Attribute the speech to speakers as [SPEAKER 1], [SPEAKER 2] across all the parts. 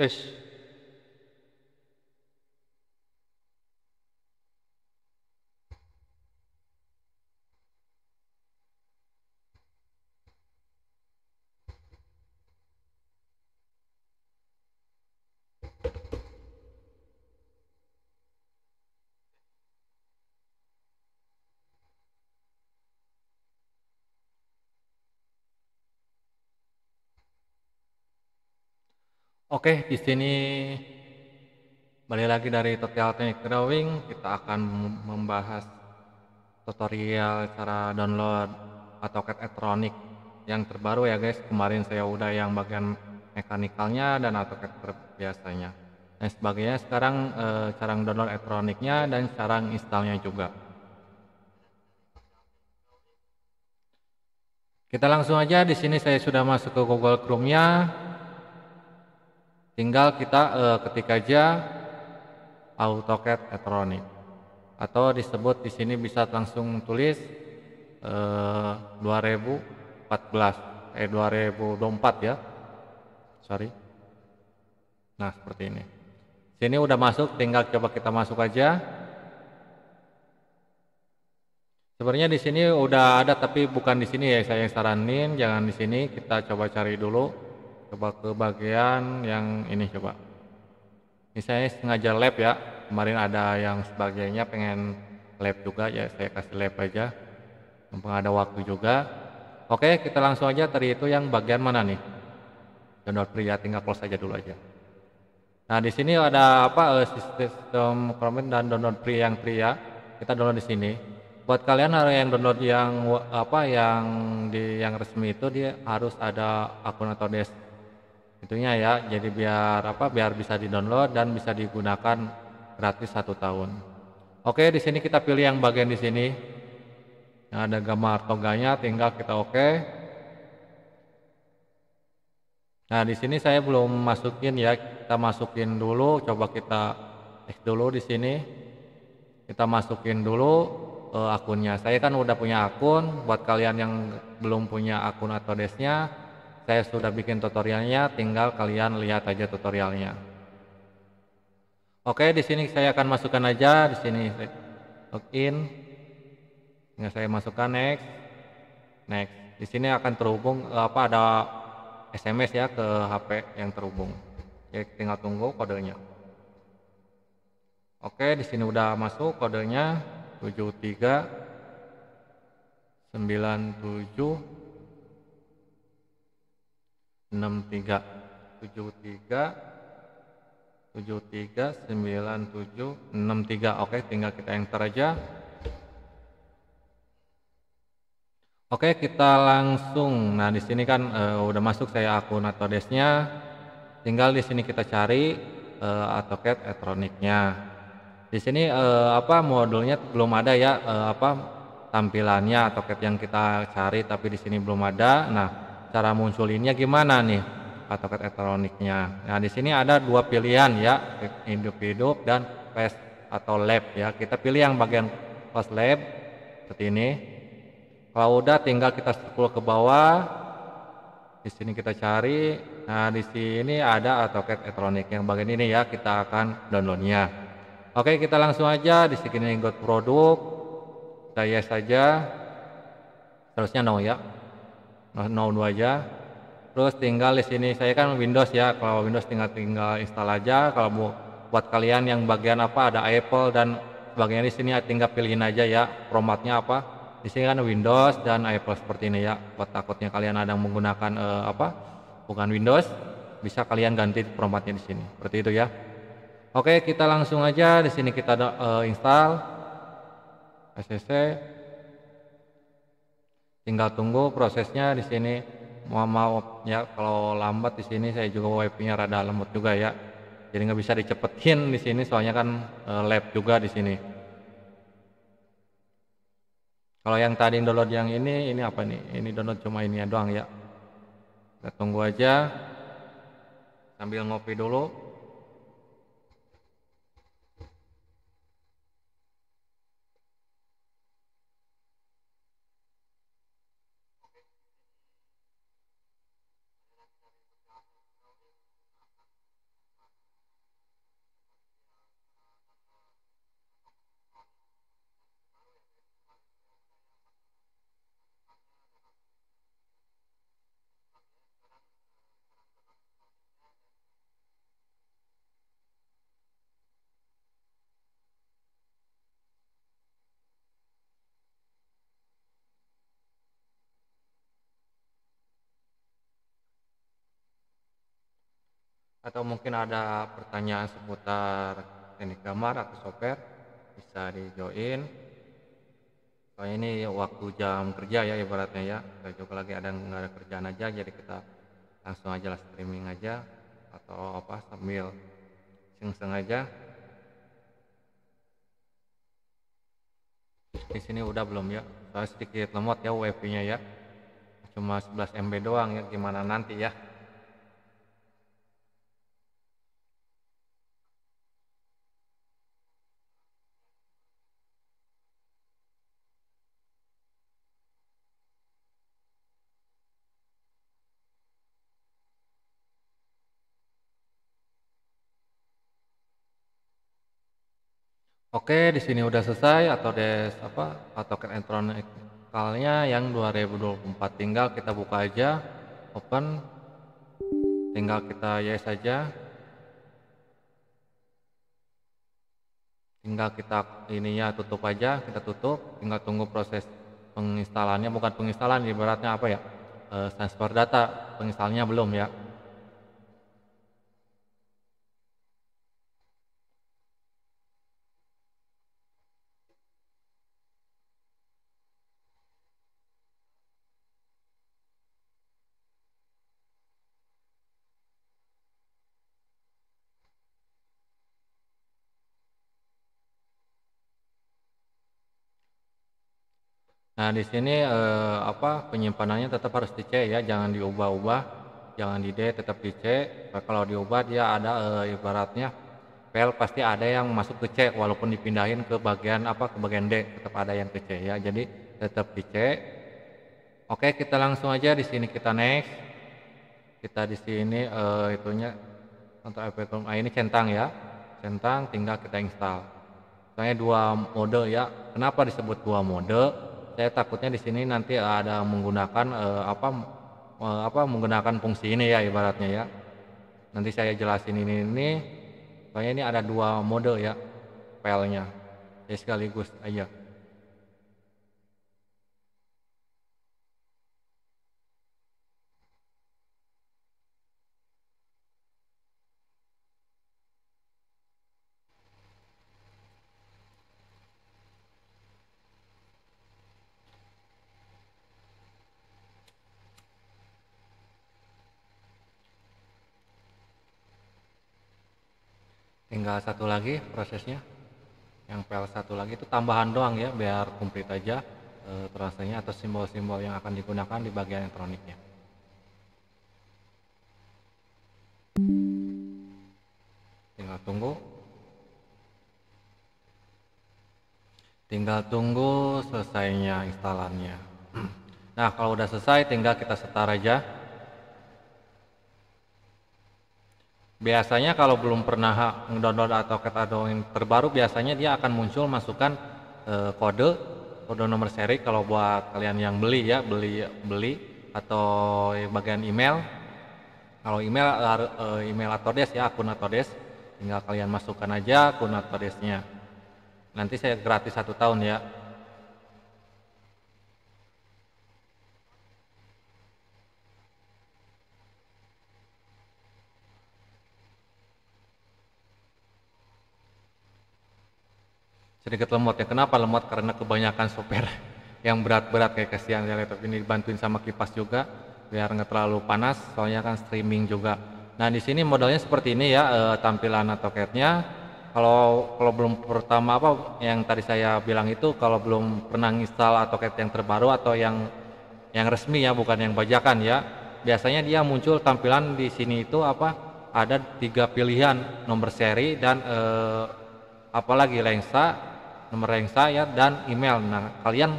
[SPEAKER 1] Yes. Oke, di sini balik lagi dari tutorial teknik drawing, kita akan membahas tutorial cara download AutoCAD elektronik yang terbaru ya guys. Kemarin saya udah yang bagian mekanikalnya dan AutoCAD biasanya. Dan sebagainya sekarang e, cara download elektroniknya dan cara installnya juga. Kita langsung aja di sini saya sudah masuk ke Google Chrome-nya tinggal kita uh, ketik aja AutoCAD Etronic atau disebut di sini bisa langsung tulis eh, 2014 eh 2024 ya sorry nah seperti ini sini udah masuk tinggal coba kita masuk aja Sebenarnya di sini udah ada tapi bukan di sini ya saya saranin jangan di sini kita coba cari dulu coba ke bagian yang ini coba misalnya sengaja lab ya kemarin ada yang sebagainya pengen lab juga ya saya kasih lab aja mumpung ada waktu juga oke kita langsung aja tadi itu yang bagian mana nih download free ya tinggal close aja dulu aja nah di sini ada apa eh, sistem komen dan download free yang free ya kita download di sini buat kalian harus yang download yang apa yang di yang resmi itu dia harus ada akun atau desk itunya ya jadi biar apa biar bisa di download dan bisa digunakan gratis satu tahun oke di sini kita pilih yang bagian di sini yang ada gambar toganya tinggal kita oke Nah, di sini saya belum masukin ya. Kita masukin dulu, coba kita cek dulu di sini. Kita masukin dulu uh, akunnya. Saya kan udah punya akun, buat kalian yang belum punya akun atau desnya saya sudah bikin tutorialnya, tinggal kalian lihat aja tutorialnya. Oke, di sini saya akan masukkan aja di sini login. Tinggal saya masukkan next. Next. Di sini akan terhubung apa ada SMS ya ke HP yang terhubung. Oke, tinggal tunggu kodenya. Oke, di sini udah masuk kodenya 73 97 63 73 73 97 63 oke tinggal kita enter aja Oke kita langsung nah di sini kan e, udah masuk saya akun atodesnya tinggal di sini kita cari e, eh, AutoCAD elektroniknya di sini e, apa modulnya belum ada ya e, apa tampilannya AutoCAD yang kita cari tapi di sini belum ada nah cara munculinnya gimana nih patoket elektroniknya. Nah, di sini ada dua pilihan ya, individu dan fast atau lab ya. Kita pilih yang bagian fast lab seperti ini. Kalau udah tinggal kita scroll ke bawah. Di sini kita cari. Nah, di sini ada AutoCAD elektronik yang bagian ini ya, kita akan downloadnya. Oke, kita langsung aja di sini got produk. Saya saja. Terusnya no ya nah 02 aja terus tinggal di sini saya kan Windows ya kalau Windows tinggal tinggal install aja kalau mau buat kalian yang bagian apa ada Apple dan bagian di sini tinggal pilihin aja ya formatnya apa di sini kan Windows dan Apple seperti ini ya buat takutnya kalian ada yang menggunakan eh, apa bukan Windows bisa kalian ganti formatnya di sini seperti itu ya Oke kita langsung aja di sini kita eh, install SSC tinggal tunggu prosesnya di sini mau mau ya kalau lambat di sini saya juga wifi-nya rada lembut juga ya jadi nggak bisa dicepetin di sini soalnya kan e, lab juga di sini kalau yang tadi download yang ini ini apa nih ini download cuma ini ya doang ya kita tunggu aja sambil ngopi dulu atau mungkin ada pertanyaan seputar teknik gambar atau software bisa di join so, ini waktu jam kerja ya ibaratnya ya kita coba lagi ada nggak ada kerjaan aja jadi kita langsung aja lah streaming aja atau apa sambil sengseng aja di sini udah belum ya saya sedikit lemot ya WiFi nya ya cuma 11 MB doang ya gimana nanti ya Oke, di sini udah selesai atau des apa atau token elektronikalnya yang 2024 tinggal kita buka aja open tinggal kita yes aja tinggal kita ininya tutup aja kita tutup tinggal tunggu proses penginstalannya bukan penginstalan ibaratnya apa ya e, eh, transfer data penginstalannya belum ya Nah, di sini eh, apa penyimpanannya tetap harus di C ya, jangan diubah-ubah, jangan di D, tetap di C. Nah, kalau diubah dia ada eh, ibaratnya file pasti ada yang masuk ke C walaupun dipindahin ke bagian apa ke bagian D, tetap ada yang ke C ya. Jadi tetap di C. Oke, kita langsung aja di sini kita next. Kita di sini eh, itunya untuk efek ah, ini centang ya. Centang tinggal kita install. Soalnya dua mode ya. Kenapa disebut dua mode? saya takutnya di sini nanti ada menggunakan eh, apa eh, apa menggunakan fungsi ini ya ibaratnya ya nanti saya jelasin ini ini soalnya ini ada dua mode ya filenya ya sekaligus aja iya. tinggal satu lagi prosesnya yang pl satu lagi itu tambahan doang ya biar komplit aja e, atau simbol-simbol yang akan digunakan di bagian elektroniknya tinggal tunggu tinggal tunggu selesainya instalannya nah kalau udah selesai tinggal kita setar aja biasanya kalau belum pernah download atau kita download terbaru biasanya dia akan muncul masukkan e, kode kode nomor seri kalau buat kalian yang beli ya beli beli atau bagian email kalau email e, email Autodesk ya akun Autodesk tinggal kalian masukkan aja akun Autodesknya nanti saya gratis satu tahun ya sedikit lemot ya kenapa lemot karena kebanyakan sopir yang berat-berat kayak kasihan ya laptop ini dibantuin sama kipas juga biar nggak terlalu panas soalnya kan streaming juga nah di sini modelnya seperti ini ya eh, tampilan atau catnya kalau kalau belum pertama apa yang tadi saya bilang itu kalau belum pernah install cat yang terbaru atau yang yang resmi ya bukan yang bajakan ya biasanya dia muncul tampilan di sini itu apa ada tiga pilihan nomor seri dan eh, apalagi lensa nomor yang saya dan email. Nah, kalian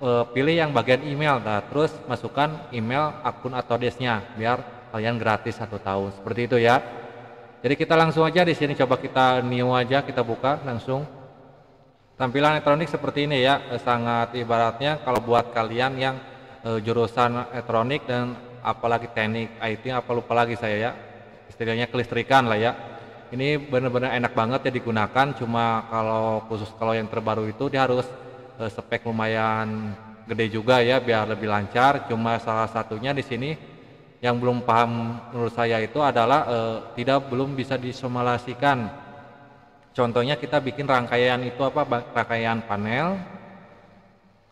[SPEAKER 1] uh, pilih yang bagian email, nah, terus masukkan email, akun atau desnya biar kalian gratis satu tahun. Seperti itu ya. Jadi kita langsung aja di sini coba kita new aja kita buka langsung. Tampilan elektronik seperti ini ya, eh, sangat ibaratnya kalau buat kalian yang e, jurusan elektronik dan apalagi teknik IT apa lupa lagi saya ya istilahnya kelistrikan lah ya ini benar-benar enak banget ya digunakan cuma kalau khusus kalau yang terbaru itu dia harus uh, spek lumayan gede juga ya biar lebih lancar cuma salah satunya di sini yang belum paham menurut saya itu adalah uh, tidak belum bisa disomalasikan. contohnya kita bikin rangkaian itu apa rangkaian panel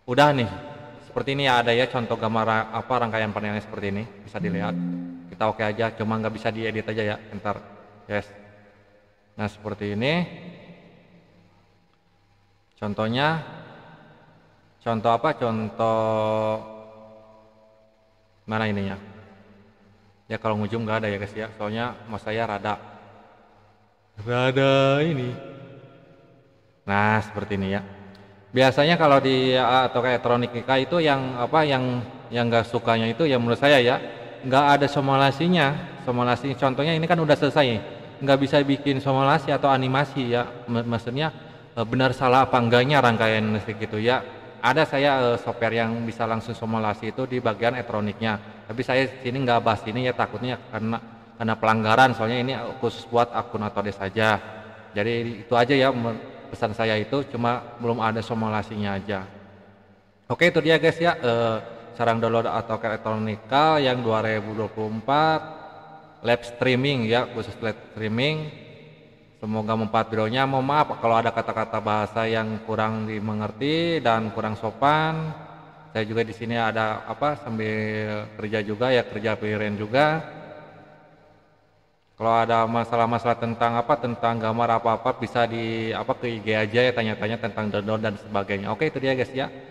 [SPEAKER 1] udah nih seperti ini ya ada ya contoh gambar apa rangkaian panelnya seperti ini bisa dilihat kita oke okay aja cuma nggak bisa diedit aja ya ntar yes Nah, seperti ini. Contohnya contoh apa? Contoh mana ininya? Ya kalau ngujung nggak ada ya guys ya. Soalnya mau saya rada rada ini. Nah, seperti ini ya. Biasanya kalau di eh, atau kayak elektronik itu yang apa yang yang nggak sukanya itu ya menurut saya ya nggak ada somolasinya somolasi contohnya ini kan udah selesai nggak bisa bikin simulasi atau animasi ya maksudnya eh, benar salah apa enggaknya rangkaian listrik gitu ya ada saya eh, software yang bisa langsung simulasi itu di bagian elektroniknya tapi saya sini nggak bahas ini ya takutnya karena karena pelanggaran soalnya ini khusus buat akun atau desa aja jadi itu aja ya pesan saya itu cuma belum ada simulasinya aja oke itu dia guys ya eh, sarang download atau elektronika yang 2024 live streaming ya khusus live streaming semoga mempat videonya mohon maaf kalau ada kata-kata bahasa yang kurang dimengerti dan kurang sopan saya juga di sini ada apa sambil kerja juga ya kerja pilihan juga kalau ada masalah-masalah tentang apa tentang gambar apa-apa bisa di apa ke IG aja ya tanya-tanya tentang download dan sebagainya oke itu dia guys ya